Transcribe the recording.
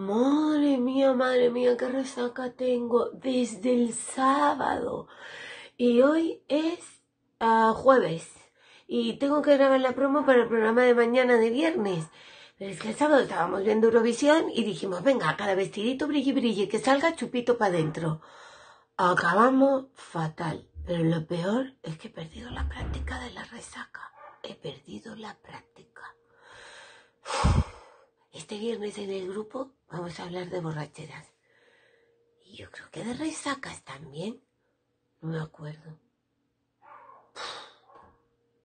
Madre mía, madre mía, qué resaca tengo desde el sábado. Y hoy es ah, jueves. Y tengo que grabar la promo para el programa de mañana de viernes. Pero es que el sábado estábamos viendo Eurovisión y dijimos, venga, cada vestidito brille, brille, que salga chupito para adentro. Acabamos fatal. Pero lo peor es que he perdido la práctica de la resaca. He perdido la práctica este viernes en el grupo vamos a hablar de borracheras. Y yo creo que de resacas también. No me acuerdo.